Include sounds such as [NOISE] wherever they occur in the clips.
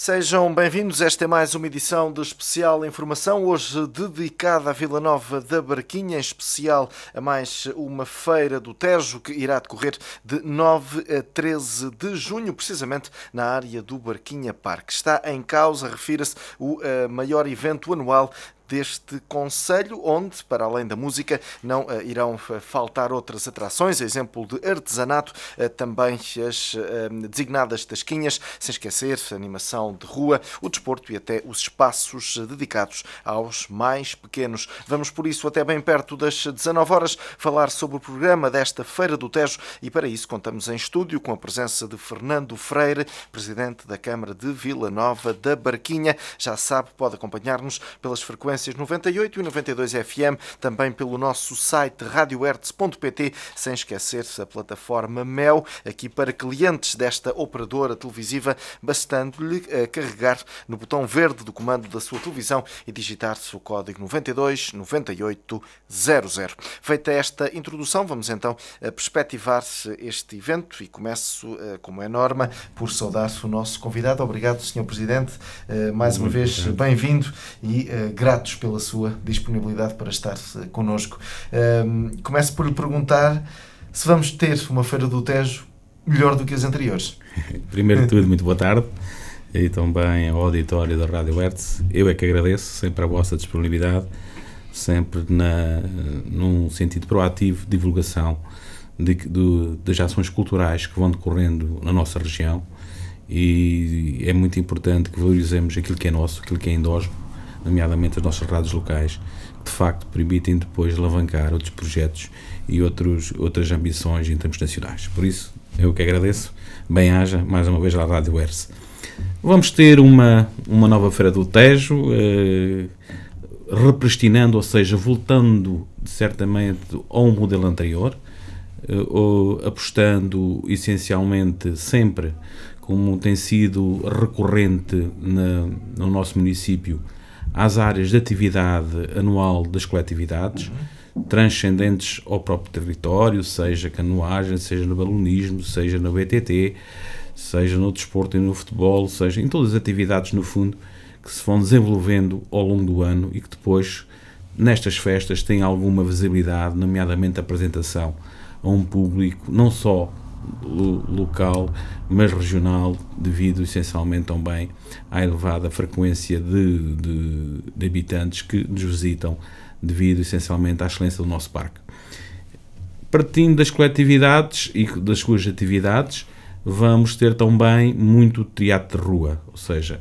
Sejam bem-vindos. Esta é mais uma edição de especial informação, hoje dedicada à Vila Nova da Barquinha, em especial a mais uma feira do Tejo que irá decorrer de 9 a 13 de junho, precisamente na área do Barquinha Parque. Está em causa, refira-se, o eh, maior evento anual deste conselho, onde, para além da música, não eh, irão eh, faltar outras atrações, exemplo de artesanato, eh, também as designadas tasquinhas, sem esquecer a animação de rua, o desporto e até os espaços dedicados aos mais pequenos. Vamos, por isso, até bem perto das 19 horas, falar sobre o programa desta Feira do Tejo e, para isso, contamos em estúdio com a presença de Fernando Freire, presidente da Câmara de Vila Nova da Barquinha. Já sabe, pode acompanhar-nos pelas frequências frequências 98 e 92 FM, também pelo nosso site radiohertz.pt, sem esquecer-se a plataforma Mel, aqui para clientes desta operadora televisiva, bastando-lhe eh, carregar no botão verde do comando da sua televisão e digitar-se o código 92 9800 Feita esta introdução, vamos então eh, perspectivar se este evento e começo, eh, como é norma, por saudar o nosso convidado. Obrigado, Sr. Presidente, mais uma vez bem-vindo e grato gratos pela sua disponibilidade para estar eh, connosco. Um, começo por lhe perguntar se vamos ter uma Feira do Tejo melhor do que as anteriores. [LAUGHS] Primeiro de tudo, muito boa tarde e também ao auditório da Rádio Hertz. Eu é que agradeço sempre a vossa disponibilidade, sempre na, num sentido proativo de divulgação de, de, das ações culturais que vão decorrendo na nossa região e é muito importante que valorizemos aquilo que é nosso, aquilo que é endógeno nomeadamente as nossas rádios locais, que de facto permitem depois alavancar outros projetos e outros, outras ambições em termos nacionais. Por isso, eu que agradeço. Bem-haja, mais uma vez, à Rádio Erse. Vamos ter uma, uma nova Feira do Tejo, eh, repristinando, ou seja, voltando certamente a um modelo anterior, eh, ou apostando essencialmente sempre, como tem sido recorrente na, no nosso município, às áreas de atividade anual das coletividades, transcendentes ao próprio território, seja canoagem, seja no balonismo, seja no BTT, seja no desporto e no futebol, seja em todas as atividades, no fundo, que se vão desenvolvendo ao longo do ano e que depois, nestas festas, têm alguma visibilidade, nomeadamente a apresentação a um público, não só local, mas regional, devido essencialmente também à elevada frequência de, de, de habitantes que nos visitam, devido essencialmente à excelência do nosso parque. Partindo das coletividades e das suas atividades, vamos ter também muito teatro de rua, ou seja,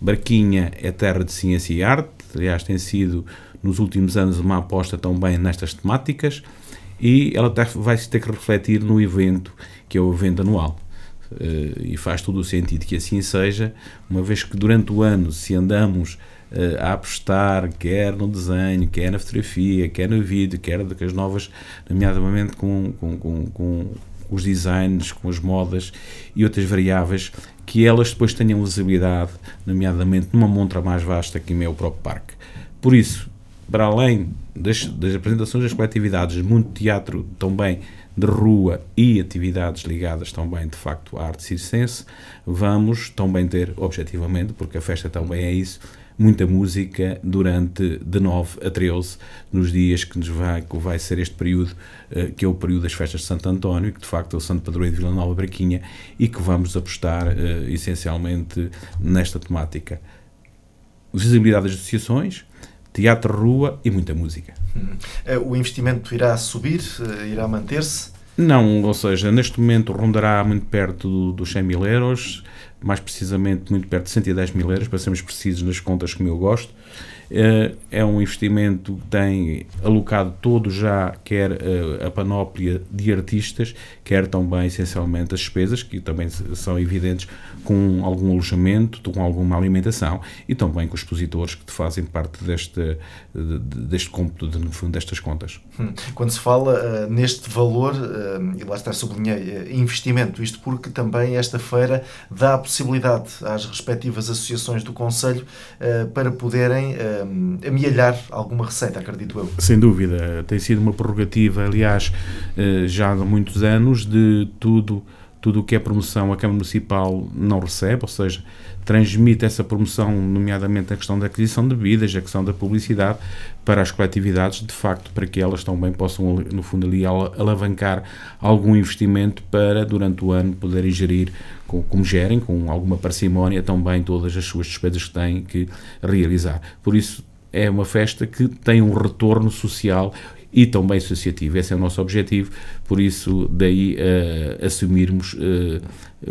Barquinha é terra de ciência e arte, aliás, tem sido nos últimos anos uma aposta também nestas temáticas e ela tá, vai se ter que refletir no evento, que é o evento anual. Eh, e faz todo o sentido que assim seja, uma vez que durante o ano, se andamos eh, a apostar, quer no desenho, quer na fotografia, quer no vídeo, quer das novas, nomeadamente com, com, com, com os designs, com as modas e outras variáveis, que elas depois tenham usabilidade, nomeadamente numa montra mais vasta que é o próprio parque. Por isso, para além das, das apresentações das coletividades, muito teatro também de rua e atividades ligadas também, de facto, à arte circense, vamos também ter, objetivamente, porque a festa também é isso, muita música durante de 9 a 13, nos dias que, nos vai, que vai ser este período, eh, que é o período das festas de Santo António, que de facto é o Santo Padroeiro de Vila Nova Braquinha, e que vamos apostar eh, essencialmente nesta temática. Visibilidade das associações, teatro, rua e muita música. Hum. Eh, o investimento irá subir? Eh, irá manter-se? Não, ou seja, neste momento rondará muito perto do, dos 100 mil euros, mais precisamente muito perto de 110 mil euros, para sermos precisos nas contas como eu gosto, eh, é um investimento que tem alocado todo já, quer eh, a panóplia de artistas, quer também essencialmente as despesas, que também são evidentes, com algum alojamento, com alguma alimentação e também com os expositores que fazem parte deste, deste cômputo, de, no fundo, destas contas. Hum. Quando se fala uh, neste valor, uh, e lá está sublinhei, investimento, isto porque também esta feira dá a possibilidade às respectivas associações do Conselho para poderem um, eh, amealhar alguma receita, acredito eu. Sem dúvida, tem sido uma prerrogativa, aliás, eh, já há muitos anos, de tudo tudo o que é promoção a Câmara Municipal não recebe, ou seja, transmite essa promoção, nomeadamente a questão da aquisição de bebidas, a questão da publicidade, para as coletividades, de facto, para que elas também possam, no fundo, ali alavancar algum investimento para, durante o ano, poderem gerir como gerem, com alguma parcimónia também todas as suas despesas que têm que realizar. Por isso, é uma festa que tem um retorno social e tão bem associativo. Esse é o nosso objetivo, por isso, daí uh, assumirmos, uh,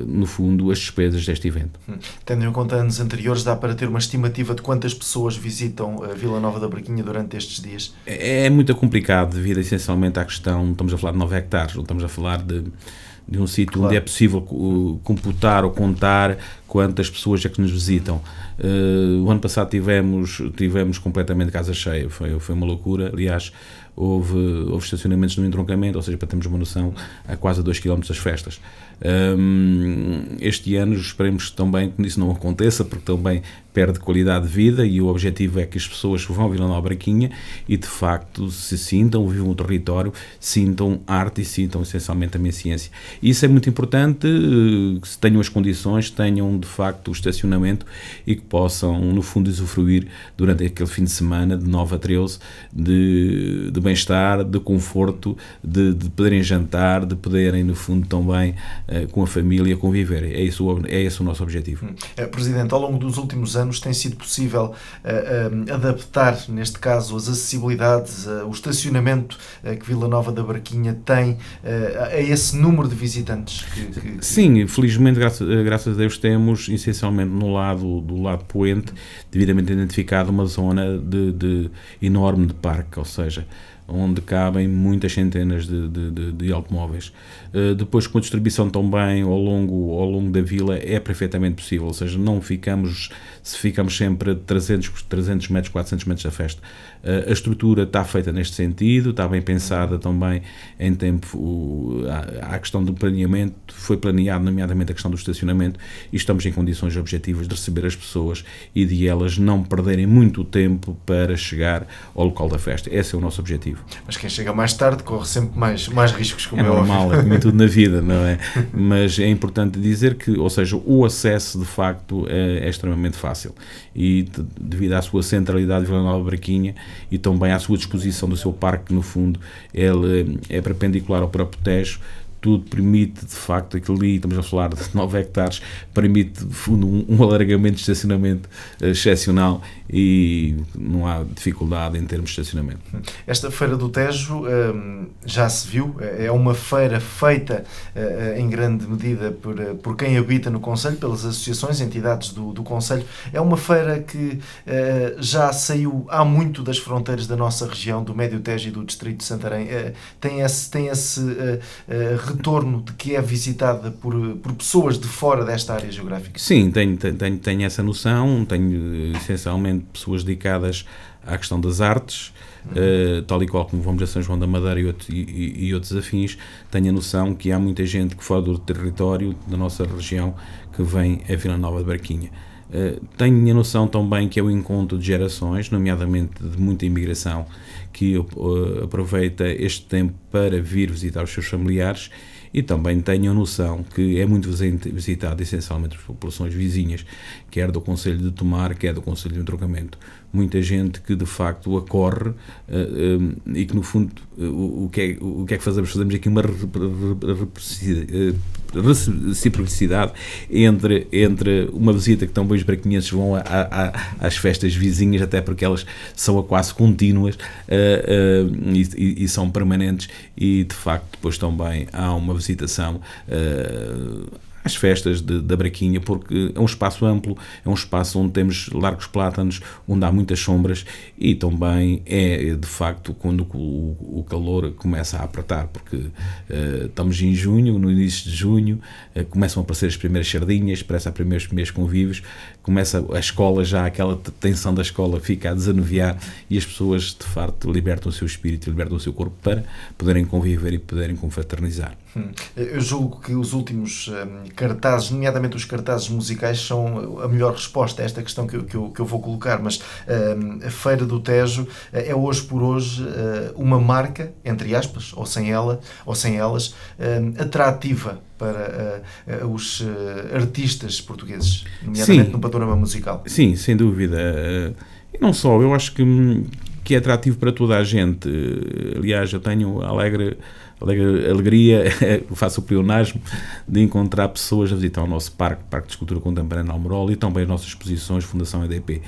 no fundo, as despesas deste evento. Hum. Tendo em conta anos anteriores, dá para ter uma estimativa de quantas pessoas visitam a eh, Vila Nova da Braquinha durante estes dias? É, é muito complicado, devido essencialmente à questão, estamos a falar de 9 hectares, não estamos a falar de de um sítio claro. onde é possível computar ou contar quantas pessoas é que nos visitam. Uh, o ano passado tivemos, tivemos completamente casa cheia, foi, foi uma loucura. Aliás, houve, houve estacionamentos no entroncamento, ou seja, para termos uma noção, a quase 2 km das festas. Um, este ano esperemos também que isso não aconteça, porque também perde qualidade de vida e o objetivo é que as pessoas vão à Vila Nova Braquinha e de facto se sintam, vivam o território, sintam arte e sintam essencialmente minha ciência. Isso é muito importante, eh, que se tenham as condições, tenham de facto o estacionamento e que possam, no fundo, usufruir durante aquele fim de semana de 9 a 13 de, de bem-estar, de conforto, de, de, poderem jantar, de poderem, no fundo, também eh, com a família conviver. É, isso, é esse o nosso objetivo. Hum. Eh, Presidente, ao longo dos últimos anos tem sido possível eh, adaptar, neste caso, as acessibilidades, o estacionamento que Vila Nova da Barquinha tem a esse número de visitantes? Que, que, Sim, felizmente, graças, graças, a Deus, temos essencialmente no lado do lado poente, devidamente identificado, uma zona de, de enorme de parque, ou seja, onde cabem muitas centenas de, de, de, de automóveis. Eh, depois, com a distribuição bem ao longo, ao longo da vila, é perfeitamente possível, ou seja, não ficamos, se ficamos sempre a 300, 300 metros, 400 metros da festa. Eh, a estrutura está feita neste sentido, está bem pensada também em tempo. a, questão do planeamento foi planeado, nomeadamente a questão do estacionamento, e estamos em condições objetivas de receber as pessoas e de elas não perderem muito tempo para chegar ao local da festa. Esse é o nosso objetivo. Mas quem chega mais tarde corre sempre mais, mais riscos, como é, é normal, óbvio. é como tudo na vida, [LAUGHS] não é? Mas é importante dizer que, ou seja, o acesso de facto é, é extremamente fácil e devido à sua centralidade, Vila Nova Braquinha e também à sua disposição do seu parque, que no fundo ele eh, é perpendicular ao próprio Tejo, tudo permite, de facto, aquilo ali, estamos a falar de 9 [LAUGHS] hectares, permite, de fundo, um, um alargamento de estacionamento eh, excepcional e não há dificuldade em termos de estacionamento. Esta Feira do Tejo ehm, já se viu, é, é uma feira feita eh, eh, em grande medida por, por quem habita no Conselho, pelas associações, entidades do, do Conselho. É uma feira que já saiu há muito das fronteiras da nossa região, do Médio Tejo e do Distrito de Santarém. Tem esse, tem esse retorno de que é visitada por, por pessoas de fora desta área geográfica? Sim, tenho, tenho, tenho essa noção, tenho essencialmente pessoas dedicadas à questão das artes, uhum. uh, tal e qual como vamos a São João da Madeira e, outro, e, e, outros afins, tenho a noção que há muita gente que fora do território da nossa região que vem a Vila Nova de Barquinha. Uh, tenho a noção também que é o encontro de gerações, nomeadamente de muita imigração que uh, aproveita este tempo para vir visitar os seus familiares e também tenham noção que é muito visitado essencialmente por populações vizinhas, quer do Conselho de Tomar, quer do Conselho de Entroncamento muita gente que de facto acorre eh, eh, e que no fundo eh, o, o, que é, o que é que fazemos? Fazemos aqui uma reciprocidade entre, entre uma visita que tão bons braquinhenses vão a, a, a, às festas vizinhas, até porque elas são quase contínuas e, e, são permanentes e de facto depois também há uma visitação às festas de, da Braquinha, porque é um espaço amplo, é um espaço onde temos largos plátanos, onde há muitas sombras e também é de facto quando o, o calor começa a apertar, porque uh, estamos em junho, no início de junho, uh, começam a aparecer as primeiras sardinhas, parece a primeiros primeiros convívios começa a escola já, aquela tensão da escola fica a desanuviar e as pessoas de facto libertam o seu espírito, libertam o seu corpo para poderem conviver e poderem confraternizar. Hum. Eu julgo que os últimos hum, cartazes, nomeadamente os cartazes musicais, são a melhor resposta a esta questão que eu, que eu, que eu vou colocar, mas hum, a Feira do Tejo eh, é hoje por hoje eh, uma marca, entre aspas, ou sem ela, ou sem elas, hum, atrativa para uh, uh, os eh, artistas portugueses, nomeadamente Sim. no panorama musical. Sim, sem dúvida. E não só, eu acho que, hum, que é atrativo para toda a gente. Aliás, eu tenho alegre, alegre alegria, [LAUGHS] faço o pleonasmo, de encontrar pessoas a visitar o nosso parque, Parque de Escultura Contemporânea Almorol, e também as nossas exposições, Fundação EDP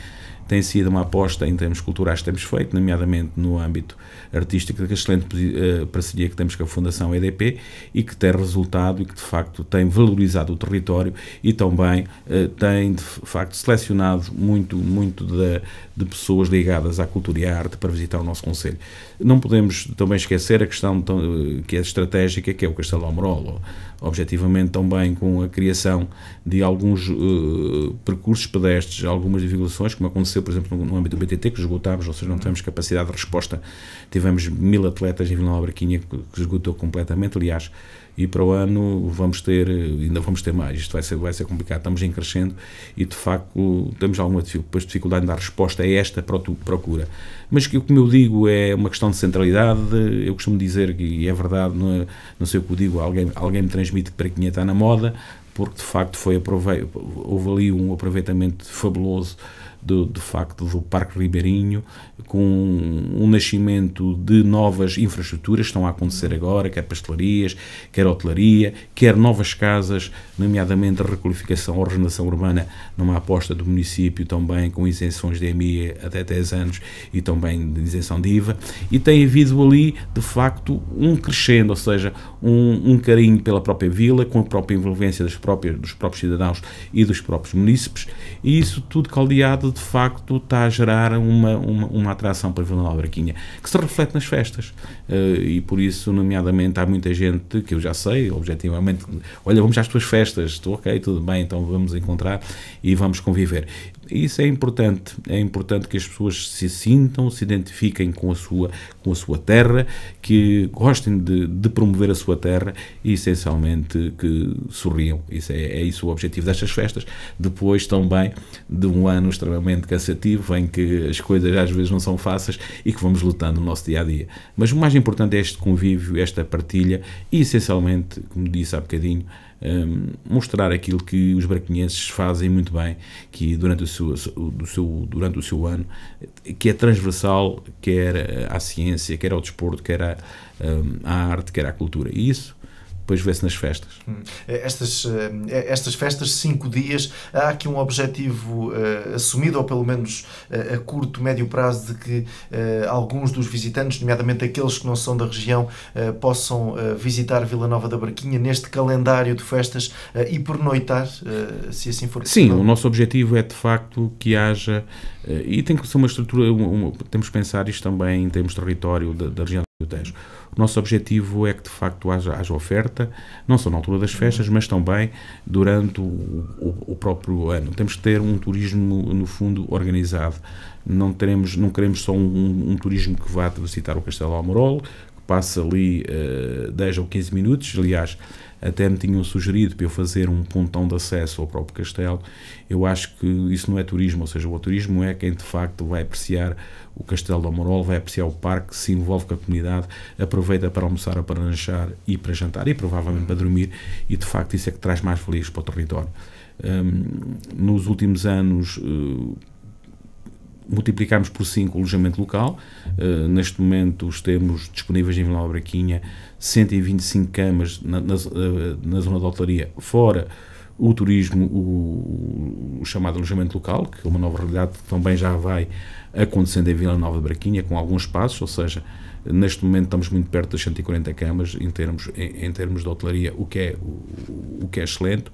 tem sido uma aposta em termos culturais que temos feito, nomeadamente no âmbito artístico, da é excelente eh, parceria que temos com a Fundação EDP e que tem resultado e que de facto tem valorizado o território e também eh, tem de facto selecionado muito, muito de, de, pessoas ligadas à cultura e à arte para visitar o nosso Conselho. Não podemos também esquecer a questão eh, que é estratégica, que é o Castelo Almorolo objetivamente também com a criação de alguns uh, percursos pedestres, algumas divulgações, como aconteceu, por exemplo, no, âmbito do BTT, que esgotámos, ou seja, não uhum. tivemos capacidade de resposta. Tivemos mil atletas em Vila Nova Braquinha que esgotou completamente, aliás, e para o ano vamos ter, ainda vamos ter mais, isto vai ser, vai ser complicado, estamos em crescendo e de facto temos alguma dificuldade em dar resposta a esta procura. Mas como eu digo, é uma questão de centralidade, eu costumo dizer, e é verdade, não, é, não sei o que eu digo, alguém, alguém me transmite que Paraquinha está na moda, porque de facto foi houve ali um aproveitamento fabuloso do, facto do Parque Ribeirinho, com o nascimento de novas infraestruturas que estão a acontecer agora, quer pastelarias, quer hotelaria, quer novas casas, nomeadamente a requalificação ou regeneração urbana, numa aposta do município também com isenções de EMI até 10 anos e também de isenção de IVA, e tem havido ali, de facto, um crescendo, ou seja, um, um carinho pela própria vila, com a própria envolvência das próprias, dos próprios cidadãos e dos próprios munícipes, e isso tudo caldeado de facto está a gerar uma, uma, uma atração para Vila Nova Braquinha, que se reflete nas festas. Uh, e por isso, nomeadamente, há muita gente que eu já sei, objetivamente, olha, vamos às tuas festas, estou ok, tudo bem, então vamos encontrar e vamos conviver isso é importante. É importante que as pessoas se sintam, se identifiquem com a sua, com a sua terra, que gostem de, de promover a sua terra e, essencialmente, que sorriam. Isso é, é isso o objetivo destas festas. Depois, também, de um ano extremamente cansativo, em que as coisas às vezes não são fáceis e que vamos lutando no nosso dia a dia. Mas o mais importante é este convívio, esta partilha e, essencialmente, como disse há bocadinho, Ehm, mostrar aquilo que os braquinhenses fazem muito bem, que durante o seu, do seu, durante o seu ano, que é transversal, quer à ciência, quer ao desporto, quer à, ehm, à arte, quer à cultura. E isso depois vê-se nas festas. Hum. Eh, estas, eh, eh, estas festas, cinco dias, há aqui um objetivo assumido, ou pelo menos a curto, médio prazo, de que alguns dos visitantes, nomeadamente aqueles que não são da região, possam visitar Vila Nova da Barquinha neste calendário de festas e pernoitar, se assim for possível. Sim, o nosso objetivo é de facto que haja, e tem que ser uma estrutura, um, um, temos que pensar isto também em termos de território da, da região do Tejo o nosso objetivo é que de facto haja, haja oferta, não só na altura das festas, mas também durante o, o, o próprio ano. Temos que ter um turismo, no fundo, organizado não teremos não queremos só um, um, um, turismo que vá visitar o Castelo Almorol passo ali uh, eh, 10 ou 15 minutos, aliás, até me tinham sugerido para eu fazer um pontão de acesso ao próprio castelo. Eu acho que isso não é turismo, ou seja, o turismo é quem de facto vai apreciar o Castelo da Morol, vai apreciar o parque, se envolve com a comunidade, aproveita para almoçar ou para lanchar e para jantar e provavelmente para dormir, e de facto isso é que traz mais feliz para o território. Um, nos últimos anos, uh, multiplicamos por 5 o alojamento local. Uh, neste momento os temos disponíveis em Vila Braquinha 125 camas na, na, eh, na, zona da hotelaria, fora o turismo, o, o, chamado alojamento local, que é uma nova realidade que também já vai acontecendo em Vila Nova de Braquinha, com alguns passos, ou seja, neste momento estamos muito perto das 140 camas em termos, em, em termos de hotelaria, o que é, o, o que é excelente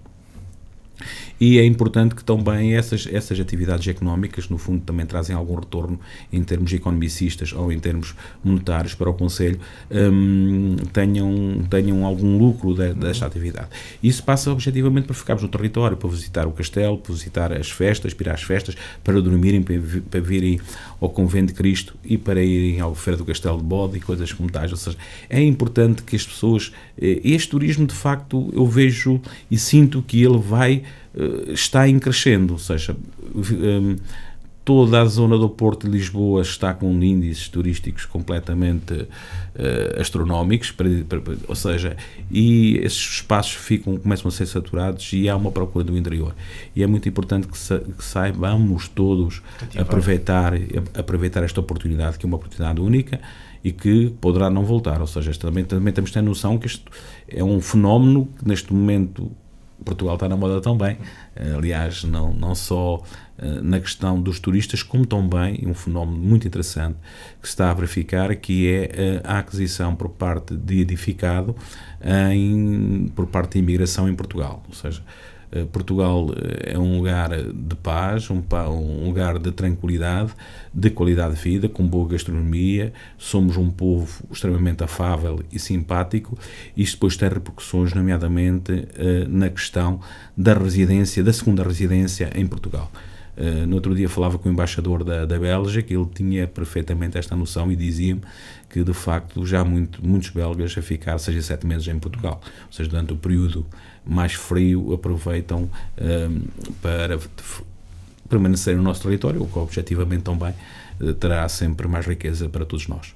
e é importante que também essas, essas atividades económicas, no fundo, também trazem algum retorno em termos economicistas ou em termos monetários para o Conselho, um, tenham, tenham algum lucro de, desta uhum. atividade. Isso passa objetivamente para ficarmos no território, para visitar o castelo, para visitar as festas, para ir às festas, para dormirem, para, para virem ao Convento de Cristo e para irem ao Feira do Castelo de Bode e coisas como tais. Ou seja, é importante que as pessoas. Eh, este turismo, de facto, eu vejo e sinto que ele vai eh, está em crescendo, ou seja, ehm, toda a zona do Porto de Lisboa está com índices turísticos completamente uh, astronómicos, para, para, ou seja, e esses espaços ficam, começam a ser saturados e há uma procura do interior. E é muito importante que, sa, que saibamos todos aproveitar, aproveitar esta oportunidade, que é uma oportunidade única e que poderá não voltar. Ou seja, também, também temos que ter noção que isto é um fenómeno que neste momento Portugal está na moda também, eh, aliás, não, não só eh, na questão dos turistas, como também um fenómeno muito interessante que se está a verificar, que é eh, a aquisição por parte de edificado em, por parte de imigração em Portugal, ou seja, eh, Portugal eh, é um lugar de paz, um, um, lugar de tranquilidade, de qualidade de vida, com boa gastronomia. Somos um povo extremamente afável e simpático. Isto depois tem repercussões, nomeadamente eh, na questão da residência, da segunda residência em Portugal. no outro dia falava com o embaixador da, da Bélgica, ele tinha perfeitamente esta noção e dizia-me que de facto já muito, muitos belgas a ficar seis, a sete meses em Portugal, ou seja, durante o período mais frio aproveitam um, para permanecer no nosso território, o que objetivamente também eh, terá sempre mais riqueza para todos nós.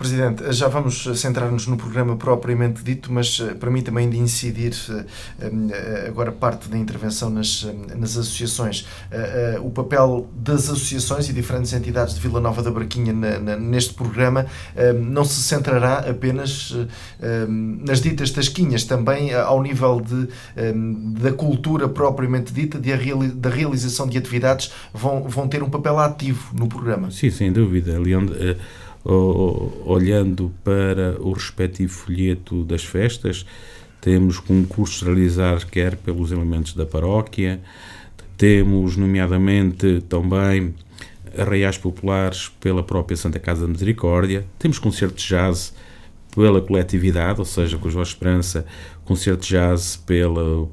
Presidente, já vamos centrar-nos no programa propriamente dito, mas eh, para mim também de incidir eh, eh, agora parte da intervenção nas, nas associações. O papel das associações e diferentes entidades de Vila Nova da Barquinha neste programa não se centrará apenas nas ditas tasquinhas, também ao nível de, da cultura propriamente dita, de reali da realização de atividades, vão, vão ter um papel ativo no programa. Sim, sem dúvida. Leandro olhando para o respectivo folheto das festas, temos concursos realizados quer pelos elementos da paróquia, temos, nomeadamente, também arraiais populares pela própria Santa Casa da Misericórdia, temos concertos de jazz pela coletividade, ou seja, com a Jorge Esperança, concerto de jazz pela,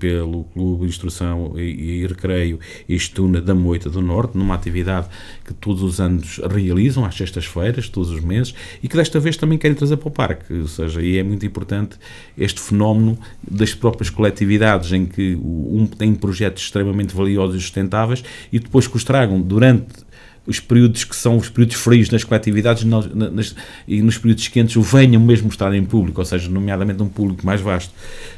pelo Clube de Instrução e, e Recreio Estuna da Moita do Norte, numa atividade que todos os anos realizam, às sextas-feiras, todos os meses, e que desta vez também querem trazer para o parque. Ou seja, e é muito importante este fenómeno das próprias coletividades, em que um, tem projetos extremamente valiosos e sustentáveis, e depois que os tragam durante os períodos que são os períodos frios nas coletividades nas, nas, e nos períodos quentes o venham mesmo estar em público, ou seja, nomeadamente um público mais vasto.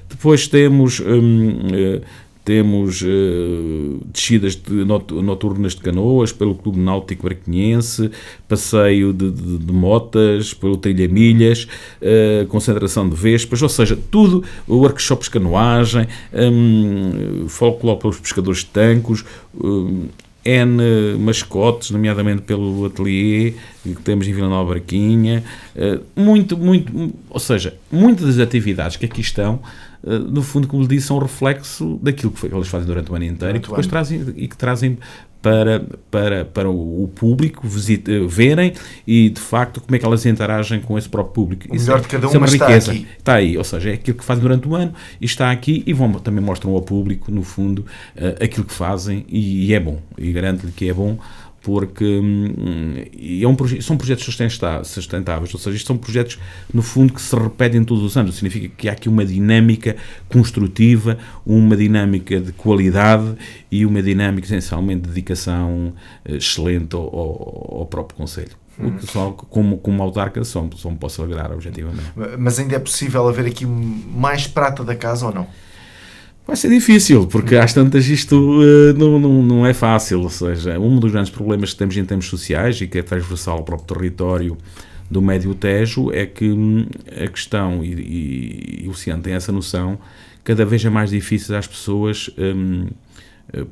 Depois temos. Hum, eh, temos uh, descidas de not noturnas de canoas pelo Clube Náutico Barquinhense, passeio de, de, de motas pelo Trilha Milhas, uh, concentração de vespas, ou seja, tudo, workshops de canoagem, um, folclore para os pescadores de tancos, um, N mascotes, nomeadamente pelo ateliê que temos em Vila Nova Barquinha. Eh, muito, muito, ou seja, muitas das atividades que aqui estão, eh, no fundo, como lhe disse, são um reflexo daquilo que, foi, que eles fazem durante o ano inteiro e que depois trazem, e que trazem para, para, para o público visite, eh, verem e de facto como é que elas interagem com esse próprio público. O melhor de cada é uma, é está riqueza. aqui. Está aí, ou seja, é aquilo que fazem durante o ano e está aqui e vão, também mostram ao público, no fundo, eh, aquilo que fazem e, e é bom. E garanto-lhe que é bom porque hum, é um proje são projetos sustentáveis, ou seja, isto são projetos, no fundo, que se repetem todos os anos, significa que há aqui uma dinâmica construtiva, uma dinâmica de qualidade e uma dinâmica, essencialmente, de dedicação eh, excelente ao, ao, ao próprio Conselho. O que só como, como autarca só, me posso alegrar, objetivamente. Mas ainda é possível haver aqui mais prata da casa ou não? Vai ser difícil, porque às tantas isto uh, não, não, não é fácil. Ou seja, um dos grandes problemas que temos em termos sociais e que é transversal ao próprio território do Médio Tejo é que hum, a questão, e, e, e o Luciano tem essa noção, cada vez é mais difícil às pessoas, um, uh, eh,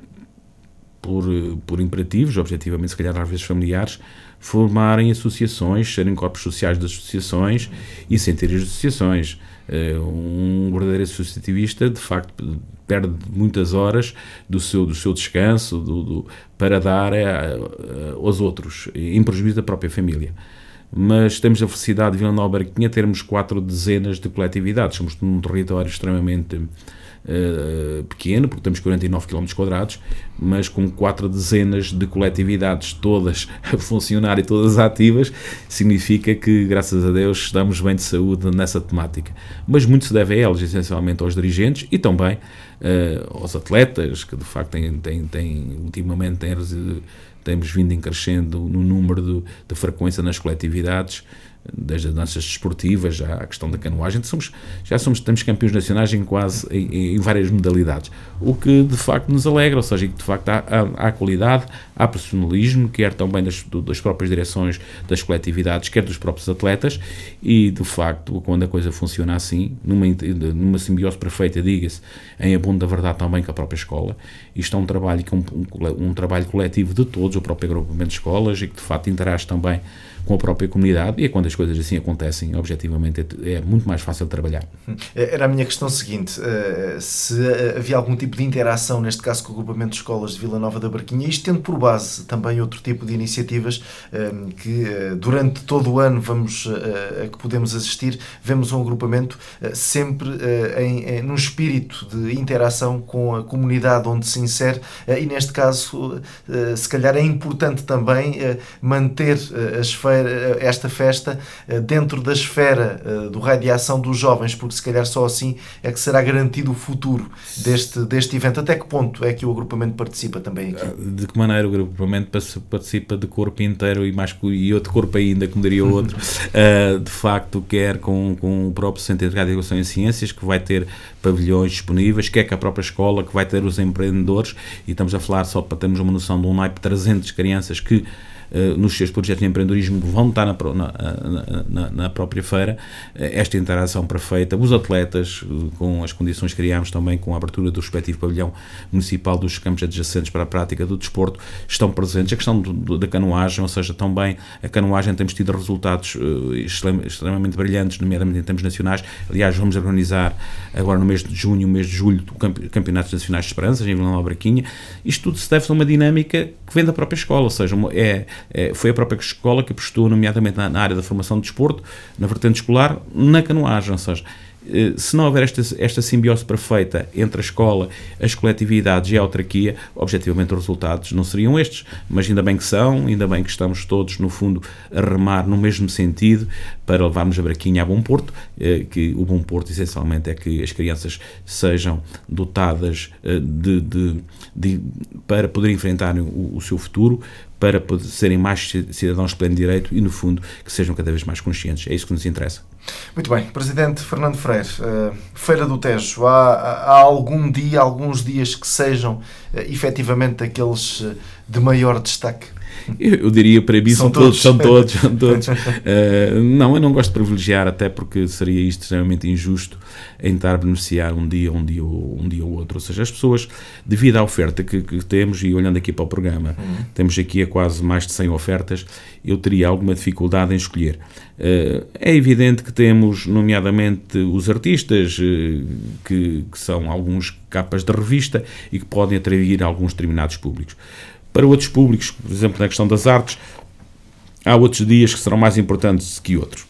por, por imperativos, objetivamente, se calhar às vezes familiares, formarem associações, serem corpos sociais das associações e sentirem as associações. Eh, um verdadeiro associativista, de facto, perde muitas horas do seu, do seu descanso do, do para dar a, eh, a, eh, aos outros, em prejuízo da própria família mas temos a felicidade de Vila Nova Barquinha termos quatro dezenas de coletividades. Somos num território extremamente uh, pequeno, porque temos 49 km quadrados, mas com quatro dezenas de coletividades todas [LAUGHS] a funcionar e todas ativas, significa que, graças a Deus, estamos bem de saúde nessa temática. Mas muito se deve a eles, essencialmente aos dirigentes e também uh, aos atletas, que de facto têm, têm, têm ultimamente têm temos vindo em crescendo no número de, de frequência nas coletividades desde as danças desportivas já a questão da canoagem somos já somos temos campeões nacionais em quase em, em, várias modalidades o que de facto nos alegra ou seja que de facto há, há, há qualidade há profissionalismo quer também das, das próprias direções das coletividades quer dos próprios atletas e de facto quando a coisa funciona assim numa numa simbiose perfeita diga-se em abundo da verdade também com a própria escola isto é um trabalho que é um, um, um trabalho coletivo de todos o próprio agrupamento de escolas e que de facto interage também com a própria comunidade, e é quando as coisas assim acontecem, objetivamente é, é, muito mais fácil trabalhar. Hum, eh, era a minha questão seguinte: eh, se eh, havia algum tipo de interação, neste caso com o agrupamento de escolas de Vila Nova da Barquinha, isto tendo por base também outro tipo de iniciativas hum, que durante todo o ano vamos, a que podemos assistir, vemos um agrupamento sempre em, em, num espírito de interação com a comunidade onde se insere, e neste caso, se calhar é importante também manter as feiras eh, esta festa eh, dentro da esfera eh, do raio de ação dos jovens, porque se calhar só assim é que será garantido o futuro deste, deste evento. Até que ponto é que o agrupamento participa também aqui? Ah, de que maneira o agrupamento participa de corpo inteiro e, mais, e outro corpo ainda, como diria o [LAUGHS] outro, ah, de facto, quer com, com o próprio Centro de Educação em Ciências, que vai ter pavilhões disponíveis, quer que a própria escola, que vai ter os empreendedores, e estamos a falar só para termos uma noção de um naipe 300 crianças que eh, nos seus projetos de empreendedorismo vão estar na, na, na, na própria feira, eh, esta interação perfeita, os atletas, eh, com as condições que criámos também com a abertura do respectivo pavilhão municipal dos campos adjacentes para a prática do desporto, estão presentes. A questão da canoagem, ou seja, também a canoagem temos tido resultados extremamente brilhantes, nomeadamente em termos nacionais. Aliás, vamos organizar agora no mês de junho, mês de julho, campeonatos nacionais de esperanças em Vila Nova Braquinha. Isto tudo se deve a uma dinâmica que vem da própria escola, ou seja, é eh, foi a própria escola que apostou, nomeadamente na, área da formação de desporto, na vertente escolar, na canoagem, ou seja, eh, se não houver esta, esta simbiose perfeita entre a escola, as coletividades e a autarquia, objetivamente os resultados não seriam estes, mas ainda bem que são, ainda bem que estamos todos, no fundo, a remar no mesmo sentido para levarmos a braquinha a Bom Porto, eh, que o Bom Porto, essencialmente, é que as crianças sejam dotadas de, de, de para poder enfrentar o, o seu futuro, para serem mais cidadãos de pleno direito e, no fundo, que sejam cada vez mais conscientes. É isso que nos interessa. Muito bem. Presidente Fernando Freire, eh, Feira do Tejo, há, há algum dia, alguns dias que sejam eh, efetivamente aqueles eh, de maior destaque? Eu diria para mim, são, são todos, todos, são todos, são [LAUGHS] todos. Uh, não, eu não gosto de privilegiar, até porque seria isto extremamente injusto em estar a beneficiar um dia, um dia, um dia ou outro. Ou seja, as pessoas, devido à oferta que, que temos, e olhando aqui para o programa, uhum. temos aqui a quase mais de 100 ofertas, eu teria alguma dificuldade em escolher. Uh, é evidente que temos, nomeadamente, os artistas, uh, que, que são alguns capas de revista e que podem atrair alguns determinados públicos para outros públicos, por exemplo, na questão das artes, há outros dias que serão mais importantes que outros.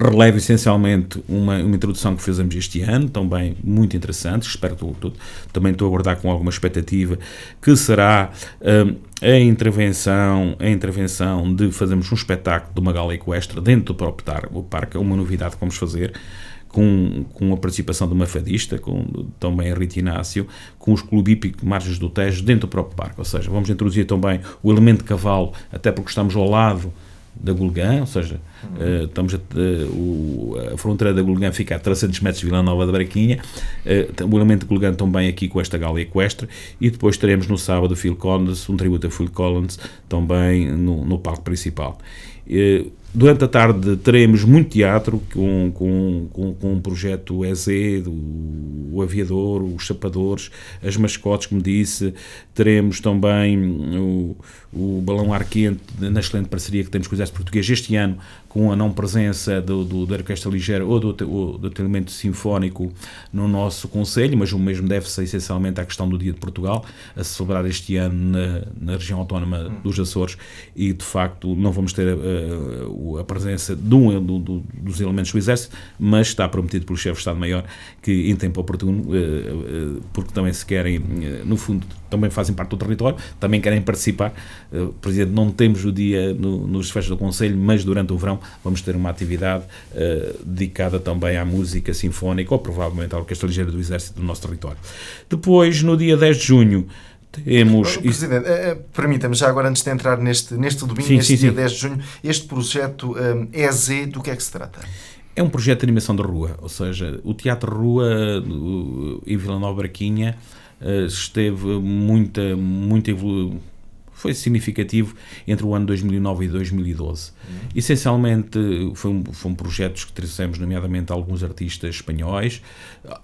Relevo essencialmente uma, uma introdução que fizemos este ano, também muito interessante, espero que também estou a aguardar com alguma expectativa, que será um, a intervenção a intervenção de fazermos um espetáculo de uma gala equestre dentro do próprio parque, uma novidade que vamos fazer, com, com a participação do Mafadista, com também a Inácio, com os clubípicos Hípico Margens do Tejo dentro do próprio parque, ou seja, vamos introduzir também o elemento cavalo, até porque estamos ao lado da Gulgã, ou seja, uhum. uh, estamos a, uh, o, a fronteira da Gulgã fica a 300 metros de Vila Nova da Braquinha, uh, o elemento de Gulgã também aqui com esta gala equestre, e depois teremos no sábado Phil Collins, um tributo a Phil Collins, também no, no palco principal. Uh, Durante a tarde teremos muito teatro com, com, com, com um projeto EZ, o, o Aviador, os Chapadores, as mascotes, como disse. Teremos também o, o Balão Arquente, na excelente parceria que temos com o Exército Português este ano, com a não presença do, do, da Orquestra Ligeira ou do, do elemento sinfónico no nosso Conselho, mas o mesmo deve-se essencialmente à questão do Dia de Portugal, a celebrar este ano na, na região autónoma dos Açores, e de facto não vamos ter. Uh, a presença de um do, do, dos elementos do Exército, mas está prometido pelo chefe de Estado-Maior que, em tempo oportuno, eh, eh, porque também se querem, eh, no fundo, também fazem parte do território, também querem participar. Presidente, não temos o dia no, nos festas do Conselho, mas durante o verão vamos ter uma atividade dedicada também à música sinfónica ou provavelmente à Orquestra Ligeira do Exército do nosso território. Depois, no dia 10 de junho, temos. Presidente, eh, eh, permita-me já agora, antes de entrar neste, neste domingo, sim, neste sim, dia sim. 10 de junho, este projeto um, eh, EZ, do que é que se trata? É um projeto de animação de rua, ou seja, o Teatro Rua em Vila Nova Braquinha esteve muita, muita evolução foi significativo entre o ano 2009 e 2012. Uhum. Essencialmente, foi um, foram projetos que trouxemos, nomeadamente, alguns artistas espanhóis,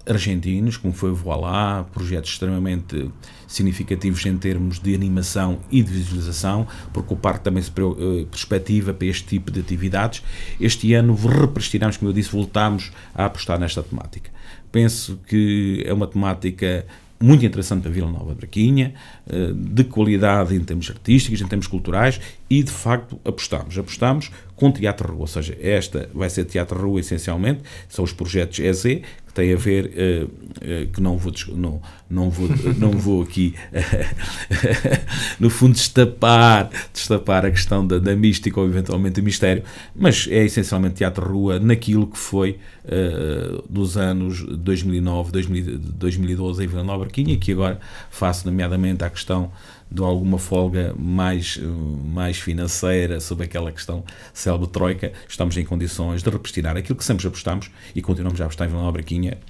argentinos, como foi o Voilá, projetos extremamente significativos em termos de animação e de visualização, porque o parque também se eh, perspectiva para este tipo de atividades. Este ano represtiramos, como eu disse, voltámos a apostar nesta temática. Penso que é uma temática muito interessante para Vila Nova de Braquinha, eh, de qualidade em termos artísticos, em termos culturais, e de facto apostamos. Apostamos com teatro-rua, ou seja, esta vai ser teatro-rua essencialmente, são os projetos EZ, que tem a ver, uh, uh, que não vou, não, não vou, [LAUGHS] não vou aqui, [LAUGHS] no fundo, destapar, destapar a questão da, da mística ou eventualmente do mistério, mas é essencialmente teatro-rua naquilo que foi eh, dos anos 2009, 2000, 2012 em Vila Nova Arquinha, que agora faço nomeadamente à questão de alguma folga mais, eh, mais financeira sobre aquela questão selva troika, estamos em condições de repristinar aquilo que sempre apostamos e continuamos a apostar em uma Nova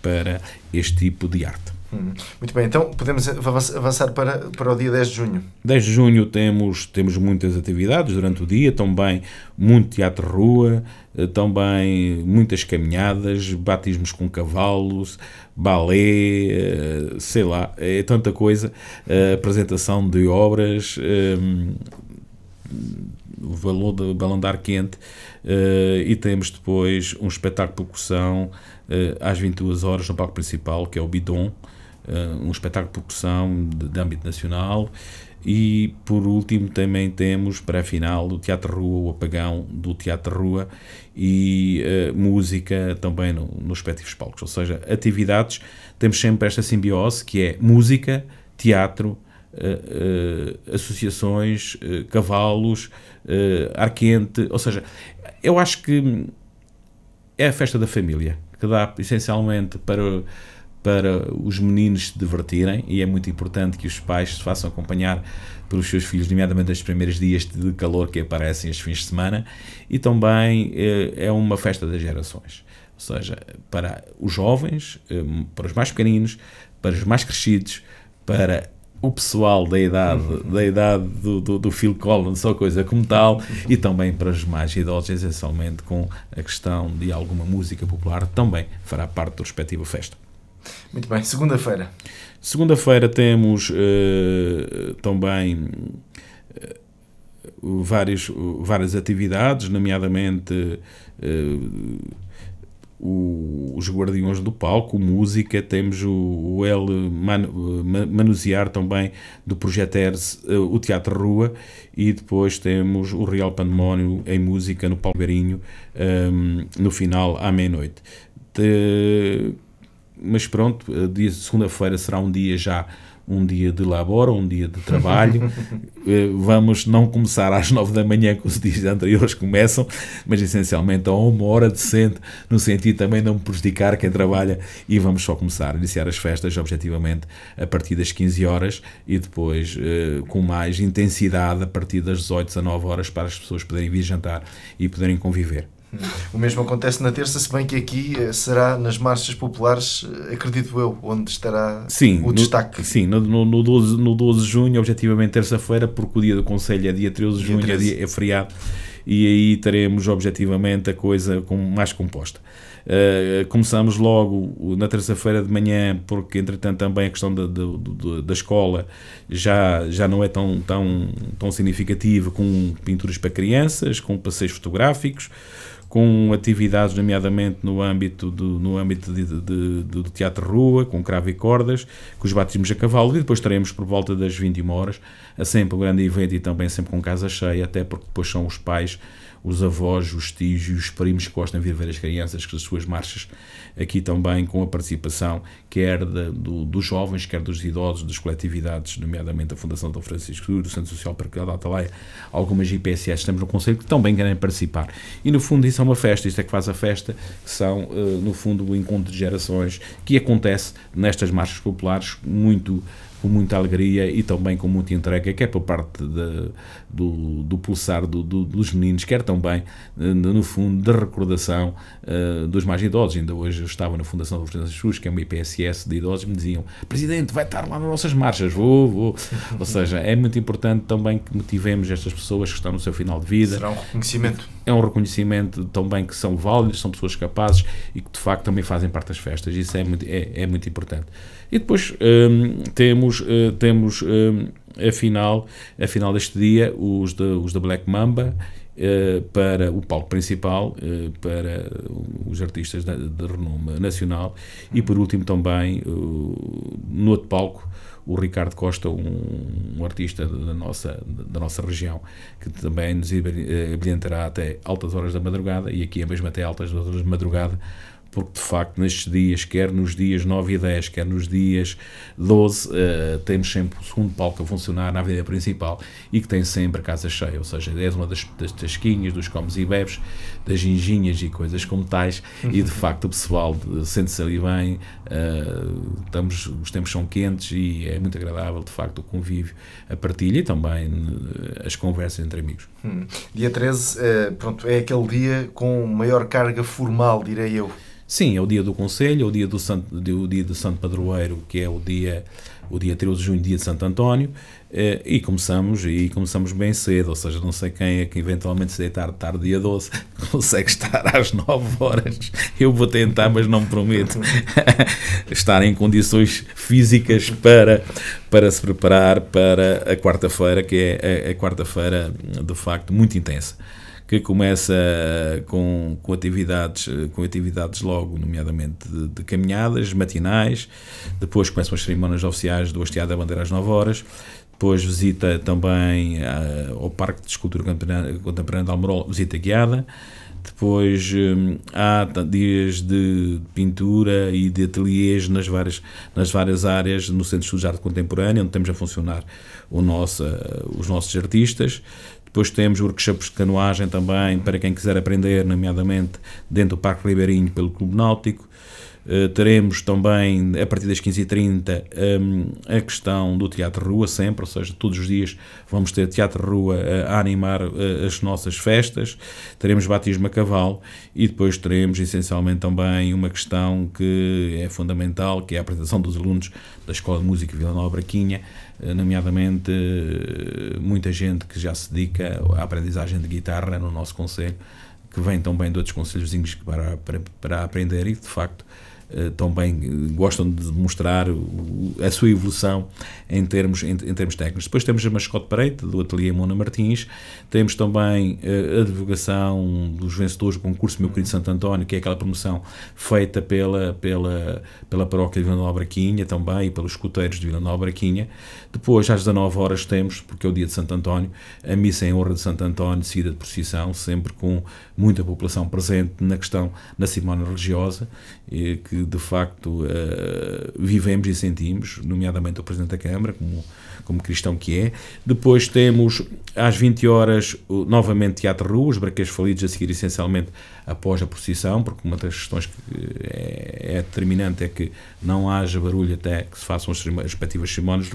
para este tipo de arte. Hum. Muito bem, então podemos avançar para, para o dia 10 de junho. 10 de junho temos, temos muitas atividades durante o dia, também muito teatro rua, eh, também muitas caminhadas, batismos com cavalos, balé, eh, sei lá, é tanta coisa, eh, apresentação de obras, ehm, o valor do balandar quente e temos depois um espetáculo de percussão às 22 horas no palco principal que é o Bidon uh, um espetáculo de produção de, de, âmbito nacional. E por último, também temos para a final do Teatro Rua, o apagão do Teatro Rua e uh, música também no, nos respectivos palcos. Ou seja, atividades, temos sempre esta simbiose que é música, teatro, uh, associações, cavalos, ar quente. Ou seja, eu acho que é a festa da família que dá essencialmente para para os meninos se divertirem e é muito importante que os pais se façam acompanhar pelos seus filhos, nomeadamente nos primeiros dias de calor que aparecem estes fins de semana, e também eh, é uma festa das gerações, ou seja, para os jovens, eh, para os mais pequeninos, para os mais crescidos, para o pessoal da idade, [LAUGHS] da idade do, do, do Phil Collins, só coisa como tal, e também para os mais idosos, essencialmente com a questão de alguma música popular, também fará parte da respectiva festa. Muito bem, segunda-feira. Segunda-feira temos uh, também uh, eh, vários, uh, várias atividades, nomeadamente eh, o, os Guardiões do Palco, música, temos o, o L man, Manusear também do Projeto Erz, o Teatro Rua e depois temos o Real Pandemónio em música no Palmeirinho um, ehm, no final à meia-noite mas pronto, eh, dia segunda-feira será um dia já um dia de labor, um dia de trabalho. [LAUGHS] Eh, vamos não começar às nove da manhã, como os dias anteriores começam, mas essencialmente a uma hora decente, no sentido também não prejudicar quem trabalha. E vamos só começar a iniciar as festas, objetivamente, a partir das 15 horas e depois eh, com mais intensidade a partir das 18, 19 horas, para as pessoas poderem vir jantar e poderem conviver. O mesmo acontece na terça, se bem que aqui eh, será nas marchas populares, eh, acredito eu, onde estará sim, o no, destaque. Sim, no, no, 12, no 12 de junho, objetivamente terça-feira, porque o dia do Conselho é dia 13 de dia junho, 13. É, dia, é feriado, e aí teremos objetivamente a coisa com, mais composta. Uh, começamos logo na terça-feira de manhã, porque entretanto também a questão da, da, da, escola já, já não é tão, tão, tão significativa, com pinturas para crianças, com passeios fotográficos, com atividades, nomeadamente no âmbito do, no âmbito de, de, de, teatro rua, com cravo e cordas, com os batismos a cavalo, e depois teremos por volta das 21 horas, sempre um grande evento e também sempre com casa cheia, até porque depois são os pais os avós, os tios e os primos que gostam de ver as crianças com as suas marchas aqui também com a participação quer de, do, dos jovens, quer dos idosos, das coletividades, nomeadamente a Fundação Dom Francisco do Centro Social Parque Atalaia, algumas IPSS estamos no Conselho que também querem participar. E no fundo isso é uma festa, isto é que faz a festa, que são eh, no fundo o encontro de gerações que acontece nestas marchas populares muito com muita alegria e também com muita entrega, quer por parte de, do, do pulsar do, do, dos meninos, quer também, eh, no fundo, da recordação uh, dos mais idosos. Ainda hoje eu estava na Fundação da Francisco SUS, que é uma IPSS de idosos, e me diziam: Presidente, vai estar lá nas nossas marchas, vou, vou. Ou seja, é muito importante também que motivemos estas pessoas que estão no seu final de vida. Será um reconhecimento. É um reconhecimento também que são válidos, são pessoas capazes e que de facto também fazem parte das festas. Isso é muito, é, é muito importante. E depois um, temos, uh, temos um, afinal, afinal deste dia, os da, os da Black Mamba eh, para o palco principal, eh, para os artistas de, renome nacional e, por último, também no outro palco, o Ricardo Costa, um, um, artista da nossa, da nossa região, que também nos abrilhantará eh, até altas horas da madrugada e aqui é mesmo até altas horas da madrugada, porque de facto nestes dias, quer nos dias 9 e 10, quer nos dias 12, uh, eh, temos sempre o segundo palco a funcionar na avenida principal e que tem sempre a casa cheia, ou seja, é uma das, das tasquinhas, dos comes e bebes, das ginginhas e coisas como tais, uhum. e de uhum. facto o pessoal eh, sente-se ali bem, ah, estamos, os tempos são quentes e é muito agradável, de facto, o convívio, a partilha e também ah, as conversas entre amigos. Hum. Dia 13 é, eh, pronto, é aquele dia com maior carga formal, direi eu. Sim, é o dia do Conselho, é o dia do Santo, é o dia do Santo Padroeiro, que é o dia o dia 13 de junho, dia de Santo António, eh, e começamos, e começamos bem cedo, ou seja, não sei quem é que eventualmente se deitar tarde dia 12, [LAUGHS] consegue estar às 9 horas, eu vou tentar, mas não prometo, [LAUGHS] estar em condições físicas para, para se preparar para a quarta-feira, que é a, a quarta-feira, de facto, muito intensa que começa eh, com, com, atividades, eh, com atividades logo, nomeadamente de, de caminhadas matinais, depois começam as cerimónias oficiais do Hosteado da Bandeira às 9 horas, depois visita também a, eh, ao Parque de Escultura Contemporânea de Almorol, visita guiada, depois hum, há dias de pintura e de ateliês nas várias, nas várias áreas no Centro de Estudos de Arte Contemporânea, onde temos a funcionar o nosso, os nossos artistas. Depois temos workshops de canoagem também, para quem quiser aprender, nomeadamente dentro do Parque Ribeirinho, pelo Clube Náutico. Eh, teremos também, a partir das 15h30, hum, a questão do Teatro Rua, sempre, ou seja, todos os dias vamos ter Teatro Rua eh, a animar eh, as nossas festas. Teremos batismo a cavalo e depois teremos, essencialmente, também uma questão que é fundamental, que é a apresentação dos alunos da Escola de Música Vila Nova Braquinha, eh, nomeadamente eh, muita gente que já se dedica à aprendizagem de guitarra no nosso conselho, que vem também de outros conselhos vizinhos para, para, para aprender e, de facto, eh, também gostam de mostrar a sua evolução em termos, em, em termos técnicos. Depois temos a Mascote Pereira, do Ateliê Mona Martins, temos também eh, a divulgação dos vencedores do concurso Meu Querido Santo António, que é aquela promoção feita pela, pela, pela paróquia de Vila Nova Quinha também e pelos escuteiros de Vila Nova Quinha. Depois, às 19 horas, temos, porque é o dia de Santo António, a missa em honra de Santo António, seguida de procissão, sempre com muita população presente na questão, na cerimónia religiosa, eh, que de facto eh, vivemos e sentimos, nomeadamente o Presidente da Câmara, como como cristão que é. Depois temos às 20 horas novamente Teatro Rua, os braqueiros falidos a seguir essencialmente após a procissão, porque uma das questões que eh, é, é determinante é que não haja barulho até que se façam as respectivas cerimónias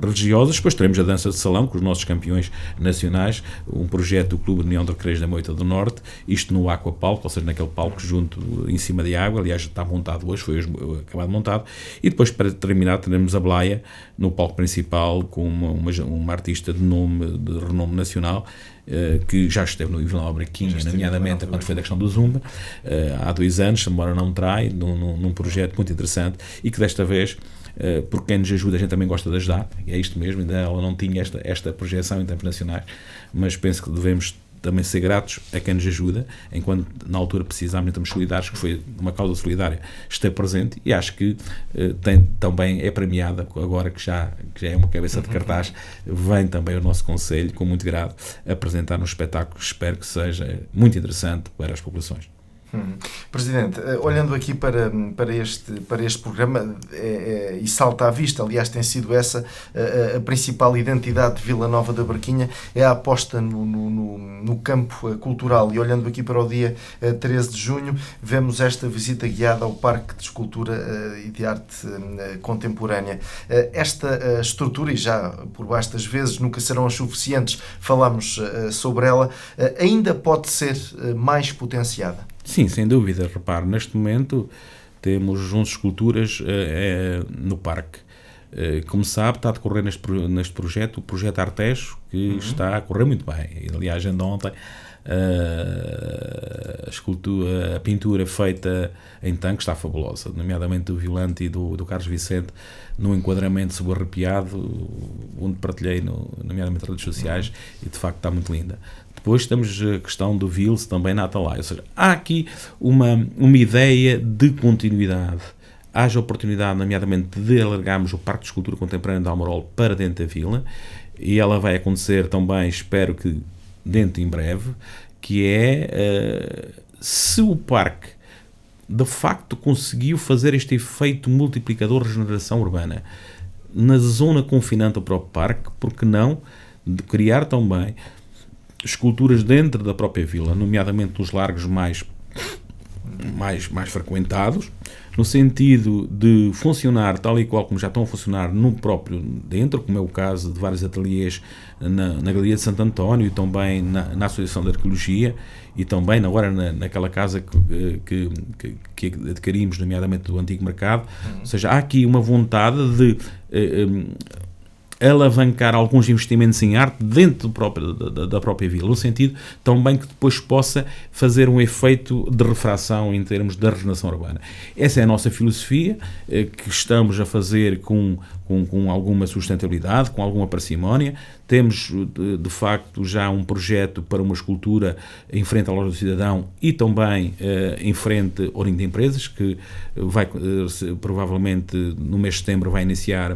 religiosas. Depois teremos a dança de salão com os nossos campeões nacionais, um projeto do Clube de União de Recreios da Moita do Norte, isto no Aquapalco, ou seja, naquele palco junto em cima de água, aliás está montado hoje, foi hoje acabado montado, e depois para terminar teremos a Blaia, no palco principal com uma, uma, uma artista de nome, de renome nacional, uh, que já esteve no Vila Albraquinha, nomeadamente quando foi da questão do Zumba, uh, há dois anos, embora não me trai, num, num, projeto muito interessante e que desta vez. Eh, porque quem nos ajuda, a gente também gosta de ajudar, é isto mesmo. Ainda ela não tinha esta, esta projeção internacional, mas penso que devemos também ser gratos a quem nos ajuda, enquanto na altura precisamos, estamos solidários, que foi uma causa solidária, está presente e acho que eh, tem, também é premiada, agora que já, que já é uma cabeça de cartaz, vem também o nosso Conselho, com muito grado, apresentar um espetáculo que espero que seja muito interessante para as populações. Hum. Presidente, eh, olhando aqui para, para, este, para este programa, é, é, e salta à vista, aliás, tem sido essa a, eh, eh, a, principal identidade de Vila Nova da Barquinha, é a aposta no, no, no, campo cultural. E olhando aqui para o dia 13 de junho, vemos esta visita guiada ao Parque de Escultura e de Arte Contemporânea. Esta estrutura, e já por bastas vezes nunca serão as suficientes, Falamos sobre ela, ainda pode ser mais potenciada. Sim, sem dúvida. Repare, neste momento temos 11 esculturas uh, uh, no parque. Eh, como sabe, está a decorrer neste, neste projeto, o projeto Artejo, que uhum. está a correr muito bem. Aliás, ainda ontem a, escultura, a pintura feita em tanque está fabulosa, nomeadamente do Violante e do, do Carlos Vicente, no enquadramento subarrepiado, onde partilhei, no, nomeadamente nas redes sociais, uhum. e de facto está muito linda. Depois temos eh, a questão do Vils também na Atalaya. Ou seja, há aqui uma, uma ideia de continuidade. Haja oportunidade, nomeadamente, de alargarmos o Parque de Escultura Contemporânea de Almorol para dentro da vila e ela vai acontecer também, espero que dentro em breve, que é uh, se o parque de facto conseguiu fazer este efeito multiplicador de regeneração urbana na zona confinante ao próprio parque, porque não de criar também esculturas dentro da própria vila, nomeadamente nos largos mais, mais, mais frequentados, no sentido de funcionar tal e qual como já estão a funcionar no próprio dentro, como é o caso de vários ateliês na, na Galeria de Santo António e também na, na Associação de Arqueologia e também agora na, naquela casa que, eh, que, que, adquirimos, nomeadamente do antigo mercado. Ou seja, há aqui uma vontade de eh, eh alavancar alguns investimentos em arte dentro próprio, da, da, própria vila, no sentido também que depois possa fazer um efeito de refração em termos da regeneração urbana. Essa é a nossa filosofia, eh, que estamos a fazer com, com, com alguma sustentabilidade, com alguma parcimónia, temos, de, de, facto, já um projeto para uma escultura em frente à loja do cidadão e também eh, em frente ao Rinho de Empresas, que eh, vai, eh, provavelmente, no mês de setembro vai iniciar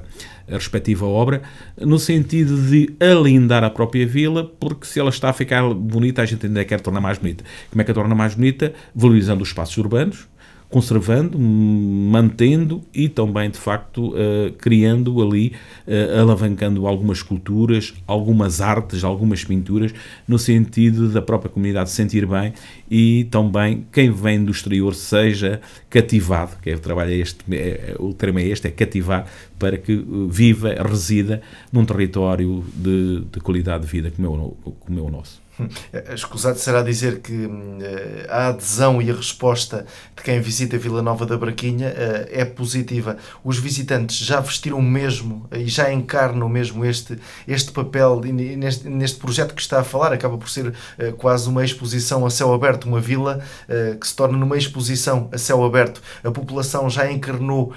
a respectiva obra, no sentido de alindar a própria vila, porque se ela está a ficar bonita, a gente ainda quer tornar mais bonita. Como é que a torna mais bonita? Valorizando os espaços urbanos, conservando, mantendo e também, de facto, uh, criando ali, uh, alavancando algumas culturas, algumas artes, algumas pinturas, no sentido da própria comunidade se sentir bem e também quem vem do exterior seja cativado, que é o trabalho é este, é, o termo é este, é cativar, para que eh, viva, resida num território de, de qualidade de vida como é o, como é o nosso. Eh, escusado será dizer que hum, eh, a adesão e a resposta de quem visita Vila Nova da Braquinha eh, é positiva. Os visitantes já vestiram mesmo e já encarnam mesmo este, este papel neste, neste projeto que está a falar. Acaba por ser quase uma exposição a céu aberto, uma vila que se torna numa exposição a céu aberto. A população já encarnou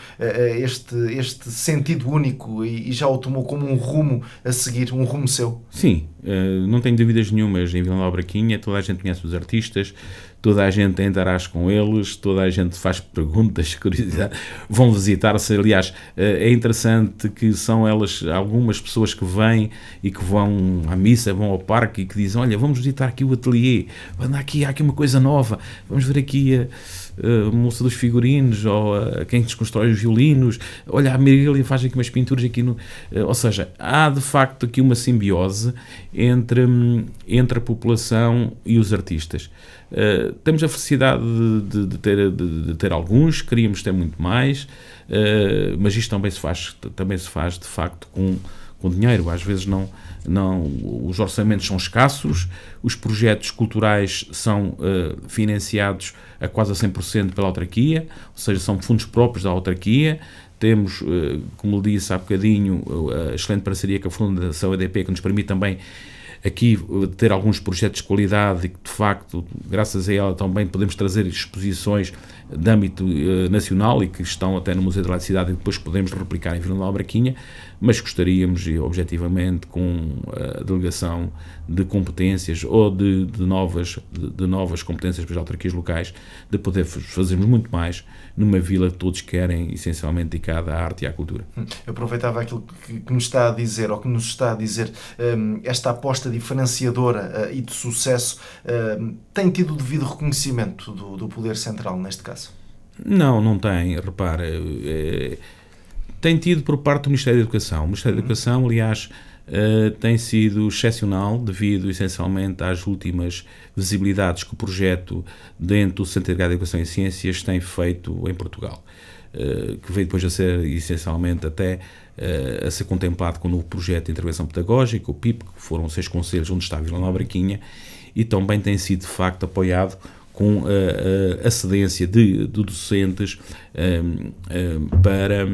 este, este sentido único e já o tomou como um rumo a seguir, um rumo seu. Sim, eh, não tenho dúvidas nenhumas em Vila Nova Braquinha, toda a gente conhece os artistas, toda a gente interage com eles, toda a gente faz perguntas, [LAUGHS] curiosidade, vão visitar-se. Aliás, uh, é interessante que são elas algumas pessoas que vêm e que vão à missa, vão ao parque e que dizem: Olha, vamos visitar aqui o ateliê, anda aqui, há aqui uma coisa nova, vamos ver aqui. Uh, eh, moça dos figurinos, ou uh, quem desconstrói os violinos, olha, a Miriam faz aqui umas pinturas aqui no... Uh, ou seja, há de facto aqui uma simbiose entre, hum, entre a população e os artistas. Uh, temos a felicidade de, de ter, de, de, ter alguns, queríamos ter muito mais, mas isto também se faz, também se faz de facto com, com dinheiro, às vezes não não, os orçamentos são escassos, os projetos culturais são uh, financiados a quase a 100% pela autarquia, ou seja, são fundos próprios da autarquia. Temos, uh, como disse há bocadinho, a excelente parceria com a Fundação EDP, que nos permite também aqui eh, ter alguns projetos de qualidade e que, de facto, graças a ela também podemos trazer exposições de âmbito uh, nacional e que estão até no Museu da cidade e depois podemos replicar em Vila Nova Braquinha, mas gostaríamos, objetivamente, com a eh, delegação de competências ou de, de novas, de, de, novas competências para as autarquias locais, de poder fazermos muito mais numa vila que todos querem, essencialmente dedicada à arte e à cultura. Hum, eu aproveitava aquilo que, que, nos está a dizer, ou que nos está a dizer, um, esta aposta diferenciadora uh, e de sucesso uh, tem tido o devido reconhecimento do, do poder central, neste caso? Não, não tem. Repara, é, tem tido por parte do Ministério da Educação. O Ministério uhum. da Educação, aliás, eh, tem sido excepcional devido essencialmente às últimas visibilidades que o projeto dentro do Centro de Educação e Ciências tem feito em Portugal, eh, que veio depois a ser essencialmente até a ser contemplado com o novo projeto de intervenção pedagógica, o PIP, que foram seis conselhos onde está a Vila Nobrequinha, e também tem sido de facto apoiado com eh, eh, a, a acedência de, de docentes ehm, ehm, para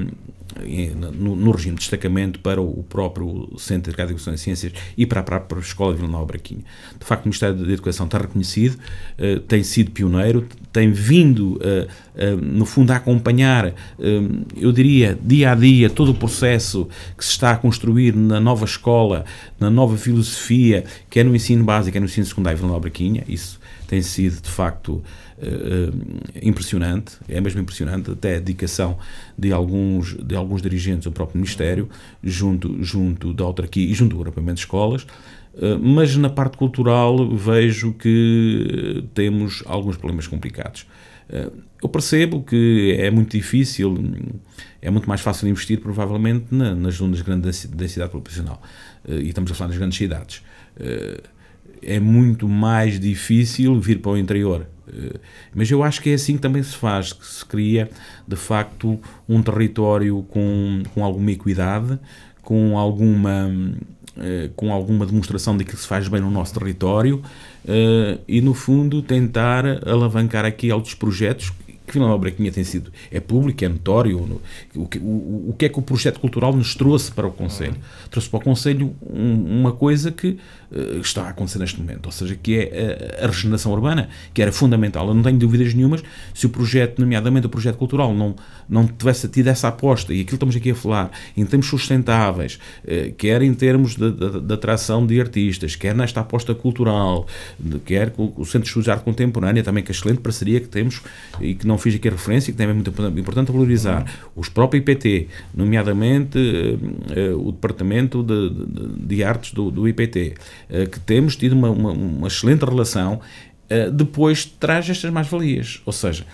no, no, regime de destacamento para o próprio Centro de Educação e Ciências e para a própria Escola de Vila Nova Braquinha. De facto, o Ministério da Educação está reconhecido, eh, tem sido pioneiro, tem vindo, no fundo, a acompanhar, eu diria, dia a dia, todo o processo que se está a construir na nova escola, na nova filosofia, quer no ensino básico, quer no ensino secundário de Vila Nova Braquinha, isso tem sido de facto eh, eh, impressionante, é mesmo impressionante até a dedicação de alguns, de alguns dirigentes do próprio Ministério, junto, junto da autarquia e junto do agrupamento de escolas, eh, mas na parte cultural vejo que temos alguns problemas complicados. Eu percebo que é muito difícil, é muito mais fácil investir provavelmente na, nas zonas grandes da densidade populacional, e estamos a falar das grandes cidades é muito mais difícil vir para o interior. Eh, mas eu acho que é assim que também se faz, que se cria de facto um território com, com alguma equidade, com alguma, eh, com alguma demonstração de que se faz bem no nosso território eh, e, no fundo, tentar alavancar aqui altos projetos que Vila é Nova Brequinha tem sido, é público, é notório, o, que, o, o que é que o projeto cultural nos trouxe para o Conselho? Uhum. Trouxe para o Conselho um, uma coisa que eh, está a acontecer neste momento, ou seja, que é eh, a, regeneração urbana, que era fundamental. Eu não tenho dúvidas nenhumas se o projeto, nomeadamente o projeto cultural, não, não tivesse tido essa aposta, e aquilo estamos aqui a falar, em termos sustentáveis, eh, quer em termos de, de, de atração de artistas, quer nesta aposta cultural, quer com o Centro de Estudos de Arte Contemporânea, também com a é excelente parceria que temos e que não fiz aqui a referência, que também é muito importante valorizar, os próprios IPT, nomeadamente o Departamento de, de Artes do, do IPT eh, que temos tido uma, uma, uma excelente relação, eh, depois traz estas mais-valias. Ou seja,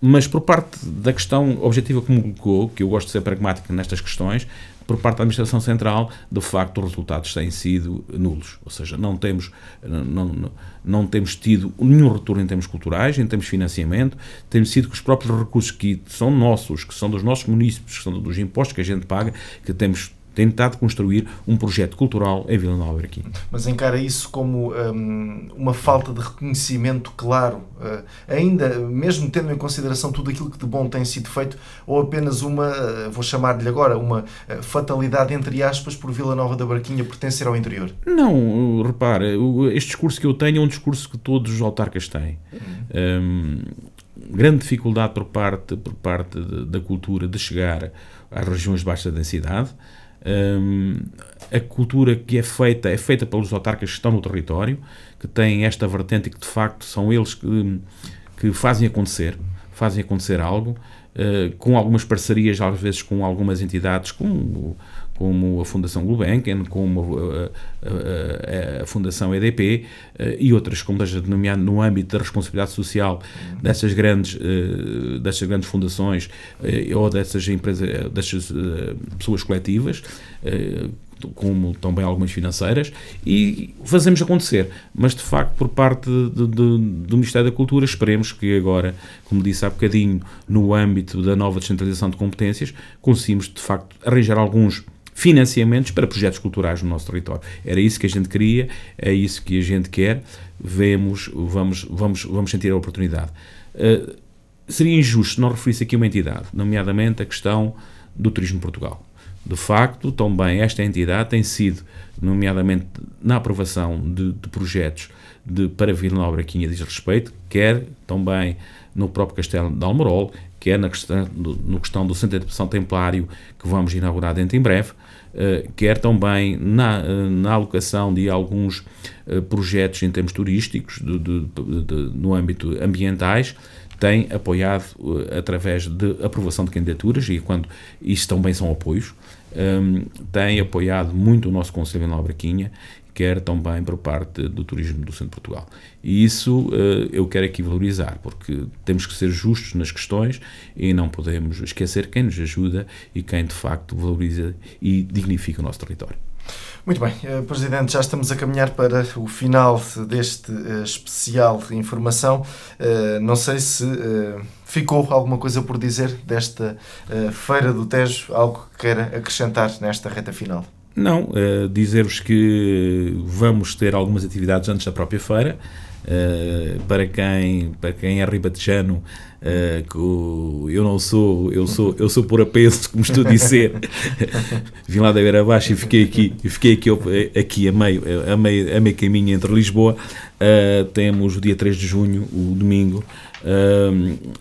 mas por parte da questão objetiva que me colocou, que eu gosto de ser pragmático nestas questões, por parte da Administração Central, de facto, os resultados têm sido nulos. Ou seja, não temos, não, não, não temos tido nenhum retorno em termos culturais, em termos de financiamento, temos sido que os próprios recursos que são nossos, que são dos nossos munícipes, que são dos impostos que a gente paga, que temos tentado construir um projeto cultural em Vila Nova aqui. Mas encara isso como um, uma falta de reconhecimento claro, uh, ainda mesmo tendo em consideração tudo aquilo que de bom tem sido feito, ou apenas uma, uh, vou chamar-lhe agora, uma uh, fatalidade entre aspas por Vila Nova da Barquinha pertencer ao interior? Não, repare, este discurso que eu tenho é um discurso que todos os autarcas têm. Uhum. Um, grande dificuldade por parte, por parte de, da cultura de chegar às regiões de baixa densidade. Um, a cultura que é feita é feita pelos autarcas que estão no território, que têm esta vertente e que de facto são eles que, que fazem acontecer, fazem acontecer algo, uh, com algumas parcerias, às vezes com algumas entidades, com como a Fundação Gulbenkian, como a, a, a, a Fundação EDP eh, e outras, como estás denominado no âmbito da responsabilidade social dessas grandes, eh, dessas grandes fundações eh, ou dessas empresas, dessas pessoas coletivas, como também algumas financeiras, e fazemos acontecer. Mas, de facto, por parte de, de, do Ministério da Cultura, esperemos que agora, como disse há bocadinho, no âmbito da nova descentralização de competências, conseguimos, de facto, arranjar alguns financiamentos para projetos culturais no nosso território. Era isso que a gente queria, é isso que a gente quer, vemos, vamos, vamos, vamos sentir a oportunidade. Uh, seria injusto se não referisse aqui uma entidade, nomeadamente a questão do Turismo Portugal. De facto, também esta entidade tem sido, nomeadamente na aprovação de, de projetos de, para Vila Nova Quinha diz respeito, quer também no próprio Castelo de Almorol, quer na questão do, no questão do Centro de Educação Templário, que vamos inaugurar dentro em breve, eh, quer também na, eh, na alocação de alguns eh, projetos em termos turísticos, de, de, de, no âmbito ambientais, tem apoiado através de aprovação de candidaturas, e quando isso também são apoios, um, ehm, tem apoiado muito o nosso Conselho em Nobraquinha quer também por parte do turismo do centro de Portugal. E isso eh, eu quero aqui valorizar, porque temos que ser justos nas questões e não podemos esquecer quem nos ajuda e quem de facto valoriza e dignifica o nosso território. Muito bem, eh, Presidente, já estamos a caminhar para o final deste eh, especial de informação. Não sei se ficou alguma coisa por dizer desta Feira do Tejo, algo que queira acrescentar nesta reta final. Não, uh, dizer-vos que vamos ter algumas atividades antes da própria feira. Uh, para quem para quem é ribatejano uh, que o, eu não sou eu sou eu sou por apenso como estou a dizer [LAUGHS] vim lá da beira baixa e fiquei aqui e fiquei aqui aqui a meio a meio a meio caminho entre Lisboa uh, temos o dia 3 de junho o domingo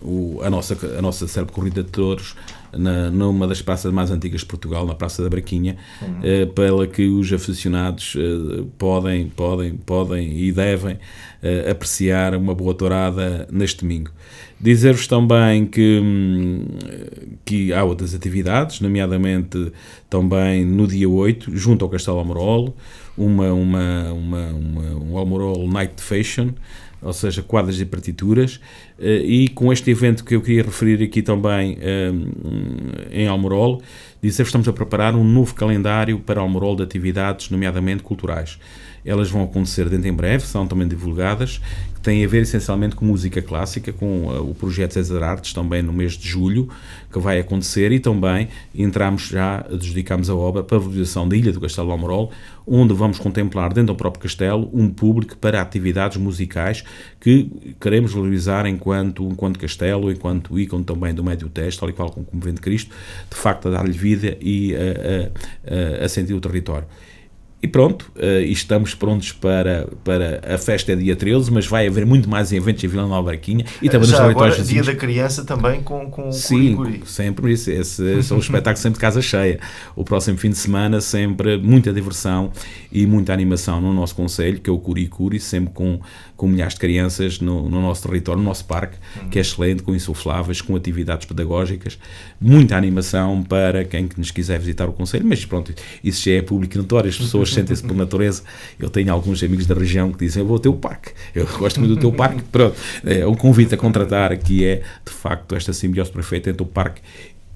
o, a nossa a nossa célebre corrida de touros na, numa das praças mais antigas de Portugal, na Praça da Braquinha, uhum. eh, pela que os aficionados eh, podem, podem, podem e devem eh, apreciar uma boa tourada neste domingo. Dizer-vos também que, hum, que há outras atividades, nomeadamente também no dia 8, junto ao Castelo Amorolo, uma, uma, uma, uma um Amorolo Night Fashion, ou seja, quadras e partituras, eh, e com este evento que eu queria referir aqui também eh, em Almorol, dizer que estamos a preparar um novo calendário para Almorol de atividades, nomeadamente culturais. Elas vão acontecer dentro em breve, são também divulgadas, tem a ver essencialmente com música clássica, com uh, o projeto César Artes, também no mês de julho, que vai acontecer, e também entramos já, dedicamos a obra para a valorização da Ilha do Castelo Almorol, onde vamos contemplar dentro do próprio castelo um público para atividades musicais que queremos valorizar enquanto, enquanto castelo, enquanto ícone também do Médio Teste, tal e qual como Convento Cristo, de facto a dar-lhe vida e a, a, a sentir o território. E pronto, eh, estamos prontos para, para a festa é dia 13, mas vai haver muito mais eventos em Vila Nova Arquinha e eh, também Já nos Dia da Criança também com, com Sim, sempre isso. Esse, são os é [LAUGHS] espetáculos sempre de casa cheia. O próximo fim de semana sempre muita diversão e muita animação no nosso conselho, que é o Curicuri, sempre com, com milhares de crianças no, no nosso território, no nosso parque, uhum. que é excelente, com insufláveis, com atividades pedagógicas, muita animação para quem que nos quiser visitar o conselho, mas pronto, isso já é público notório, as uhum. pessoas pessoas sentem-se por natureza. Eu tenho alguns amigos da região que dizem: Eu vou ao teu parque, eu [LAUGHS] gosto muito do teu parque. Pronto, é um convite a contratar que é, de facto, esta simbiose perfeita entre o parque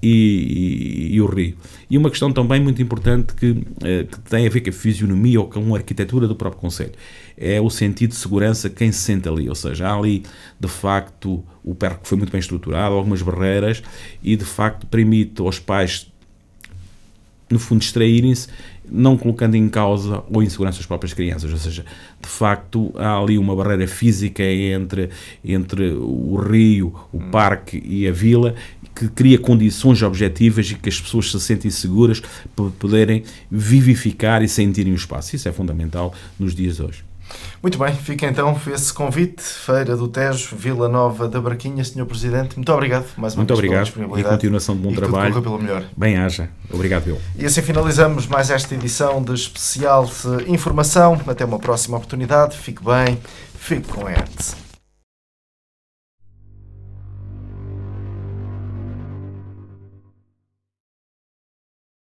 e, e, e, o Rio. E uma questão também muito importante que, eh, que, tem a ver com a fisionomia ou com a arquitetura do próprio Conselho é o sentido de segurança quem se sente ali. Ou seja, há ali de facto o parque foi muito bem estruturado, algumas barreiras e de facto permite aos pais no fundo distraírem-se não colocando em causa ou insegurança as próprias crianças, ou seja, de facto há ali uma barreira física entre, entre o rio, o hum. parque e a vila que cria condições objetivas e que as pessoas se sentem seguras para poderem vivificar e sentirem o espaço. Isso é fundamental nos dias de hoje. Muito bem, fica então esse convite, Feira do Tejo, Vila Nova da Barquinha, Senhor Presidente. Muito obrigado mais uma vez muito obrigado. E continuação de bom e trabalho. Tudo pelo melhor. Bem haja. Obrigado, Bill. E assim finalizamos mais esta edição de especial informação. Até uma próxima oportunidade. Fique bem, fique com a arte.